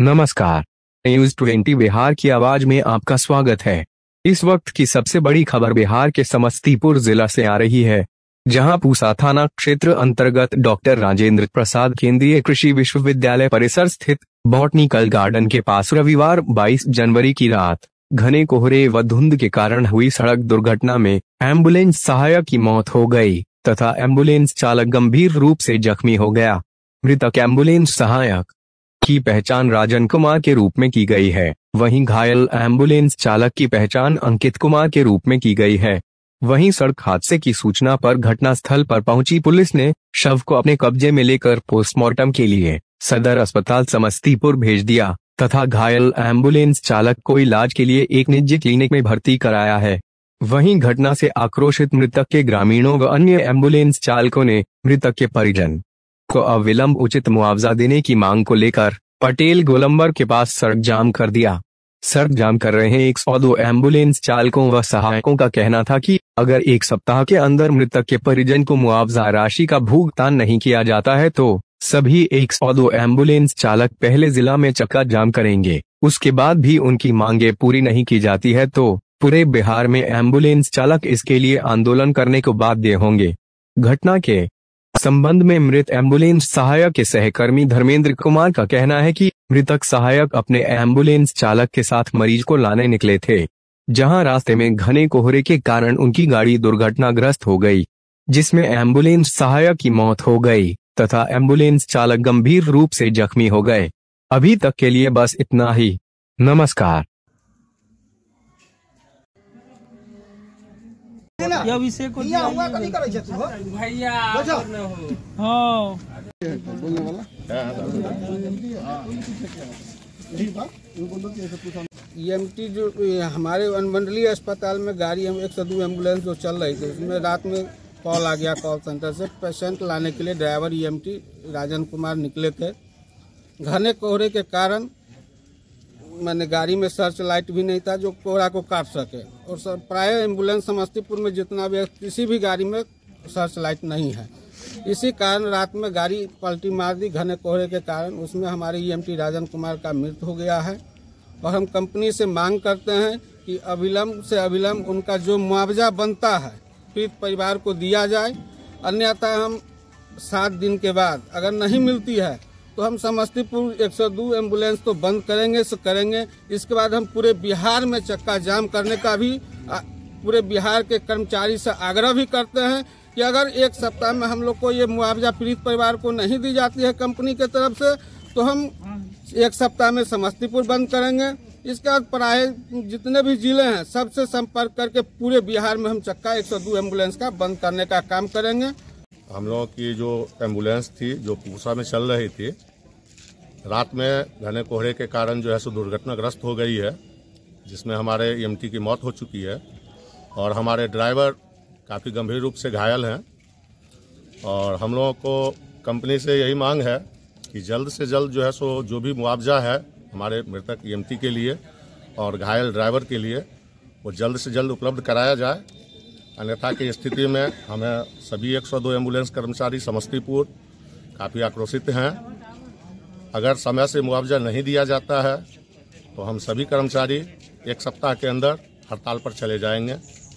नमस्कार news twenty Bihar की आवाज में आपका स्वागत है इस वक्त की सबसे बड़ी खबर बिहार के समस्तीपुर जिला से आ रही है जहां पूसा थाना क्षेत्र अंतर्गत डॉक्टर राजेंद्र प्रसाद केंद्रीय कृषि विश्वविद्यालय परिसर स्थित बॉटनिकल गार्डन के पास रविवार 22 जनवरी की रात घने कोहरे व धुंध के कारण हुई सड़क दुर्घटना में एम्बुलेंस सहायक की मौत हो गई तथा एम्बुलेंस चालक गंभीर रूप से जख्मी हो गया मृतक एम्बुलेंस सहायक की पहचान राजन कुमार के रूप में की गई है वहीं घायल एम्बुलेंस चालक की पहचान अंकित कुमार के रूप में की गई है वहीं सड़क हादसे की सूचना पर घटनास्थल पर पहुंची पुलिस ने शव को अपने कब्जे में लेकर पोस्टमार्टम के लिए सदर अस्पताल समस्तीपुर भेज दिया तथा घायल एम्बुलेंस चालक को इलाज के लिए एक निजी क्लिनिक में भर्ती कराया है वहीं घटना से आक्रोशित मृतक के ग्रामीणों व अन्य एम्बुलेंस चालकों ने मृतक के परिजन को अविलंब उचित मुआवजा देने की मांग को लेकर पटेल गोलंबर के पास सड़क जाम कर दिया सड़क जाम कर रहे एक सौ दो एम्बुलेंस चालकों व सहायकों का कहना था कि अगर एक सप्ताह के अंदर मृतक के परिजन को मुआवजा राशि का भुगतान नहीं किया जाता है तो सभी एक सौ दो एम्बुलेंस चालक पहले जिला में चक्का जाम करेंगे उसके बाद भी उनकी मांगे पूरी नहीं की जाती है तो पूरे बिहार में एम्बुलेंस चालक इसके लिए आंदोलन करने को बाध्य होंगे घटना के संबंध में मृत एम्बुलेंस सहायक के सहकर्मी धर्मेंद्र कुमार का कहना है कि मृतक सहायक अपने एम्बुलेंस चालक के साथ मरीज को लाने निकले थे जहां रास्ते में घने कोहरे के कारण उनकी गाड़ी दुर्घटनाग्रस्त हो गई जिसमें एम्बुलेंस सहायक की मौत हो गई तथा एम्बुलेंस चालक गंभीर रूप से जख्मी हो गए अभी तक के लिए बस इतना ही नमस्कार टी हाँ। e जो हमारे अनुमंडलीय अस्पताल में गाड़ी हम एक सौ दो एम्बुलेंस जो चल रही थी उसमें रात में कॉल आ गया कॉल सेंटर से पेशेंट लाने के लिए driver EMT e Rajan Kumar निकले थे घने कोहरे के कारण मैंने गाड़ी में सर्च लाइट भी नहीं था जो कोहरा को काट सके और सर प्राय एम्बुलेंस समस्तीपुर में जितना भी किसी भी गाड़ी में सर्च लाइट नहीं है इसी कारण रात में गाड़ी पलटी मार दी घने कोहरे के कारण उसमें हमारे टी e राजन कुमार का मृत्यु हो गया है और हम कंपनी से मांग करते हैं कि अविलम्ब से अविलम्ब उनका जो मुआवजा बनता है पीड़ित परिवार को दिया जाए अन्यथा हम सात दिन के बाद अगर नहीं मिलती है तो हम समस्तीपुर 102 एम्बुलेंस तो बंद करेंगे से करेंगे इसके बाद हम पूरे बिहार में चक्का जाम करने का भी पूरे बिहार के कर्मचारी से आग्रह भी करते हैं कि अगर एक सप्ताह में हम लोग को ये मुआवजा पीड़ित परिवार को नहीं दी जाती है कंपनी के तरफ से तो हम एक सप्ताह में समस्तीपुर बंद करेंगे इसके बाद पराए जितने भी जिले हैं सबसे संपर्क करके पूरे बिहार में हम चक्का 102 एम्बुलेंस का बंद करने का काम करेंगे हम लोगों की जो एम्बुलेंस थी जो पूसा में चल रही थी रात में घने कोहरे के कारण जो है सो दुर्घटनाग्रस्त हो गई है जिसमें हमारे एम e की मौत हो चुकी है और हमारे ड्राइवर काफ़ी गंभीर रूप से घायल हैं और हम लोगों को कंपनी से यही मांग है कि जल्द से जल्द जो है सो जो भी मुआवजा है हमारे मृतक ईएमटी e के लिए और घायल ड्राइवर के लिए वो जल्द से जल्द उपलब्ध कराया जाए अन्यथा की स्थिति में हमें सभी 102 एम्बुलेंस कर्मचारी समस्तीपुर काफ़ी आक्रोशित हैं अगर समय से मुआवजा नहीं दिया जाता है तो हम सभी कर्मचारी एक सप्ताह के अंदर हड़ताल पर चले जाएंगे